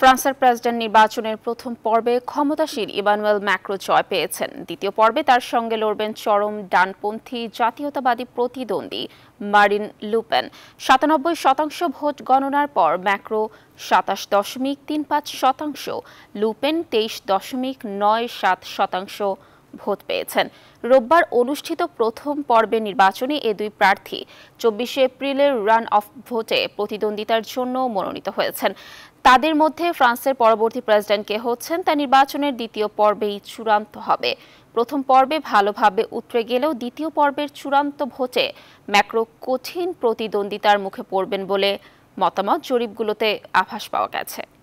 ফ্রান্সের প্রেসিডেন্ট নির্বাচনের প্রথম পর্বে ক্ষমতাসীন ইমানুয়েল ম্যাক্রো জয় পেয়েছেন দ্বিতীয় পর্বে তার সঙ্গে লড়বেন চরম ডানপন্থী জাতীয়তাবাদী প্রতিদ্বন্দ্বী মারিন লুপেন সাতানব্বই শতাংশ ভোট গণনার পর ম্যাক্রো সাতাশ দশমিক তিন পাঁচ শতাংশ লুপেন তেইশ দশমিক নয় সাত শতাংশ ভোট পেয়েছেন রোববার অনুষ্ঠিত প্রথম পর্বে নির্বাচনে এ দুই প্রার্থী চব্বিশে এপ্রিলের রান অফ ভোটে প্রতিদ্বন্দ্বিতার জন্য মনোনীত হয়েছেন তাদের মধ্যে ফ্রান্সের পরবর্তী প্রেসিডেন্ট কে হচ্ছেন তা নির্বাচনের দ্বিতীয় পর্বেই চূড়ান্ত হবে প্রথম পর্বে ভালোভাবে উতরে গেলেও দ্বিতীয় পর্বের চূড়ান্ত ভোটে ম্যাক্রো কঠিন প্রতিদ্বন্দ্বিতার মুখে পড়বেন বলে মতামত জরিপগুলোতে আভাস পাওয়া গেছে